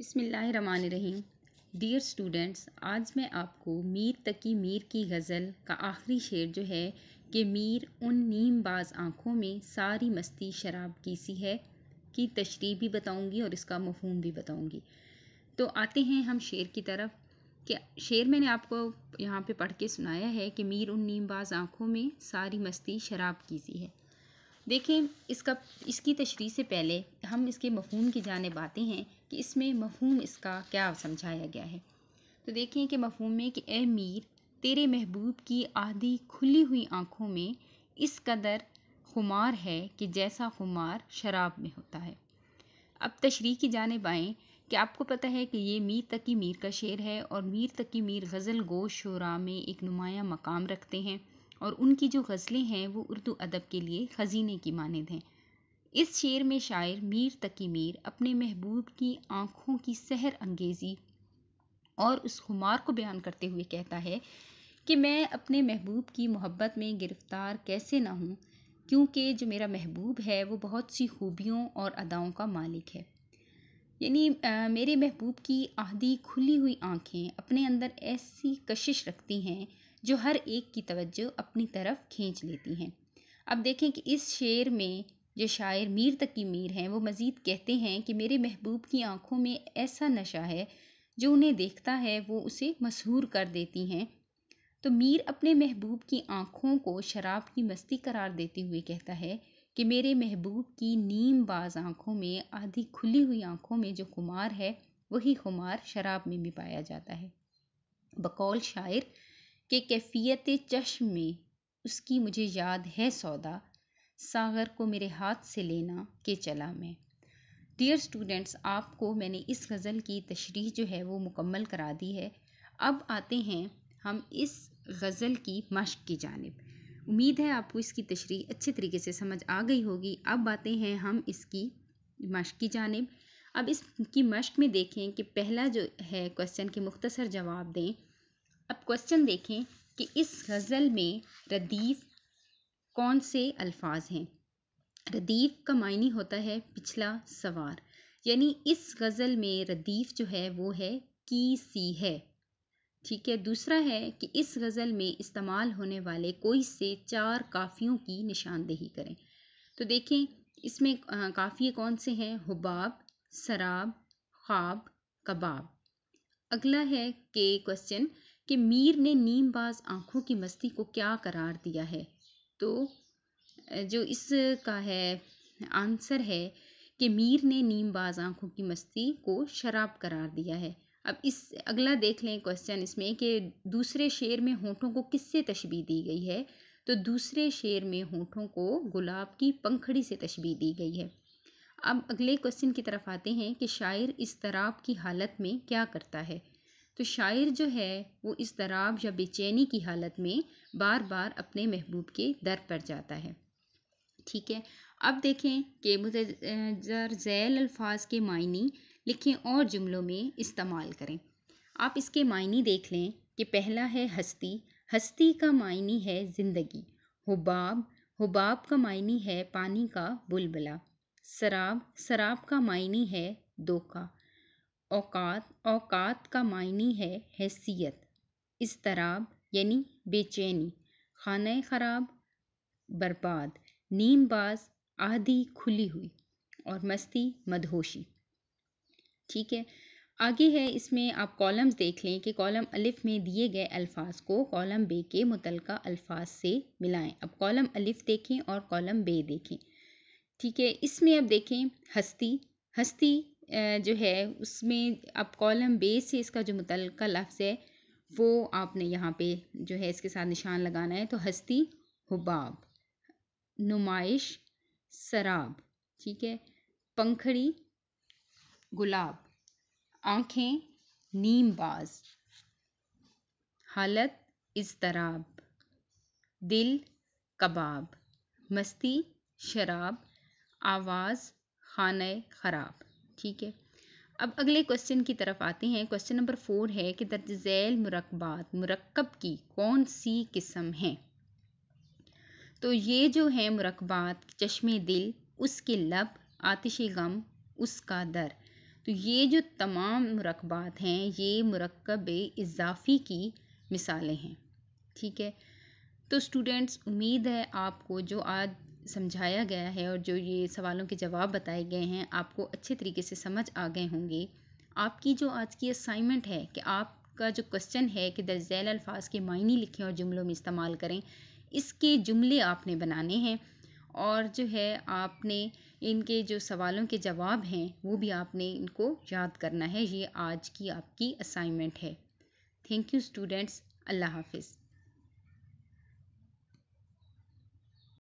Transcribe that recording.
बिसमीम dear students आज मैं आपको मीर तकी मीर की गज़ल का आखिरी शेर जो है कि मीर उन नीम बाज आँखों में सारी मस्ती शराब की सी है की तशरी भी बताऊँगी और इसका मफहम भी बताऊँगी तो आते हैं हम शेर की तरफ कि शेर मैंने आपको यहाँ पे पढ़ के सुनाया है कि मीर उन नीम बाज आँखों में सारी मस्ती शराब की सी है देखें इसका इसकी तशरी से पहले हम इसके मफहूम की जानब आते हैं कि इसमें मफहूम इसका क्या समझाया गया है तो देखें कि मफहूम में कि ए मीर तेरे महबूब की आधी खुली हुई आँखों में इस कदर खुमार है कि जैसा खुमार शराब में होता है अब तशरी की जानब आएँ कि आपको पता है कि ये मीर तकी मीर का शेर है और मीर तकी मीर गज़ल गो शुरा में एक नुमाया मकाम रखते हैं और उनकी जो गज़लें हैं वो उर्दू अदब के लिए ख़जीने की मानद हैं इस शेर में शायर मीर तकी मीर अपने महबूब की आँखों की सहर अंगेज़ी और उस खुमार को बयान करते हुए कहता है कि मैं अपने महबूब की मोहब्बत में गिरफ़्तार कैसे ना हूँ क्योंकि जो मेरा महबूब है वो बहुत सी खूबियों और अदाओं का मालिक है यानी मेरे महबूब की आधी खुली हुई आँखें अपने अंदर ऐसी कशिश रखती हैं जो हर एक की तवज्जो अपनी तरफ खींच लेती हैं अब देखें कि इस शेर में जो शायर मीर तक की मीर हैं वो मज़ीद कहते हैं कि मेरे महबूब की आँखों में ऐसा नशा है जो उन्हें देखता है वो उसे मशहूर कर देती हैं तो मीर अपने महबूब की आँखों को शराब की मस्ती करार देते हुए कहता है कि मेरे महबूब की नीम बाज आँखों में आधी खुली हुई आँखों में जो खुमार है वही खुमार शराब में भी पाया जाता है बकौल शायर के कैफ़ियत चश्म में उसकी मुझे याद है सौदा सागर को मेरे हाथ से लेना के चला मैं डियर स्टूडेंट्स आपको मैंने इस गज़ल की तशरी जो है वो मुकम्मल करा दी है अब आते हैं हम इस गज़ल की मश्क की जानब उम्मीद है आपको इसकी तशरी अच्छे तरीके से समझ आ गई होगी अब आते हैं हम इसकी मश्क की जानब अब इसकी मश्क में देखें कि पहला जो है क्वेश्चन के मुख्तसर जवाब दें अब क्वेश्चन देखें कि इस गज़ल में रदीफ़ कौन से अल्फाज हैं रदीफ़ का मायने होता है पिछला सवार यानी इस गज़ल में रदीफ़ जो है वो है की सी है ठीक है दूसरा है कि इस गज़ल में इस्तेमाल होने वाले कोई से चार काफ़ियों की निशानदेही करें तो देखें इसमें काफ़िए कौन से हैं हुबाब शराब ख्वाब कबाब अगला है के क्वेश्चन कि मीर ने नीमबाज आँखों की मस्ती को क्या करार दिया है तो जो इसका है आंसर है कि मीर ने नीमबाज आँखों की मस्ती को शराब करार दिया है अब इस अगला देख लें क्वेश्चन इसमें कि दूसरे शेर में होठों को किससे तशबी दी गई है तो दूसरे शेर में होठों को गुलाब की पंखड़ी से तशबी दी गई है अब अगले क्वेश्चन की तरफ आते हैं कि शायर इस तराब की हालत में क्या करता है तो शायर जो है वो इस दराब या बेचैनी की हालत में बार बार अपने महबूब के दर पर जाता है ठीक है अब देखें कि मुझे जैल अल्फाज के मायने लिखें और जुमलों में इस्तेमाल करें आप इसके मायने देख लें कि पहला है हस्ती हस्ती का मायने है ज़िंदगी हुबाब हुबाब का मायने है पानी का बुलबला शराब शराब का मायने है धोखा औक़ात औक़ात का मायनी है हैसियत इज़तराब यानी बेचैनी खाना ख़राब बर्बाद नीम बाज़ आधी खुली हुई और मस्ती मदहोशी ठीक है आगे है इसमें आप कॉलम्स देख लें कि कॉलम अलिफ़ में दिए गए अल्फाज को कॉलम बे के मुतलका अल्फाज से मिलाएं अब कॉलम अलिफ़ देखें और कॉलम बे देखें ठीक है इसमें अब देखें हस्ती हस्ती जो है उसमें अब कॉलम बेस से इसका जो मुतलका लफ्ज़ है वो आपने यहाँ पे जो है इसके साथ निशान लगाना है तो हस्ती हुबाब नुमाइश शराब ठीक है पंखड़ी गुलाब आँखें नीमबाज हालत इजतराब दिल कबाब मस्ती शराब आवाज़ खान खराब ठीक है अब अगले क्वेश्चन की तरफ आते हैं क्वेश्चन नंबर फोर है कि दर्ज झैल मरकबात मरकब की कौन सी किस्म है तो ये जो है मरकबात चश्मे दिल उसके लब आतिश गम उसका दर तो ये जो तमाम मरकबात हैं ये मरकब इजाफी की मिसालें हैं ठीक है तो स्टूडेंट्स उम्मीद है आपको जो आज समझाया गया है और जो ये सवालों के जवाब बताए गए हैं आपको अच्छे तरीके से समझ आ गए होंगे आपकी जो आज की असाइनमेंट है कि आपका जो क्वेश्चन है कि दर्ज झैल अल्फाज के मायने लिखें और जुमलों में इस्तेमाल करें इसके जुमले आपने बनाने हैं और जो है आपने इनके जो सवालों के जवाब हैं वो भी आपने इनको याद करना है ये आज की आपकी असाइनमेंट है थैंक यू स्टूडेंट्स अल्लाह हाफिज़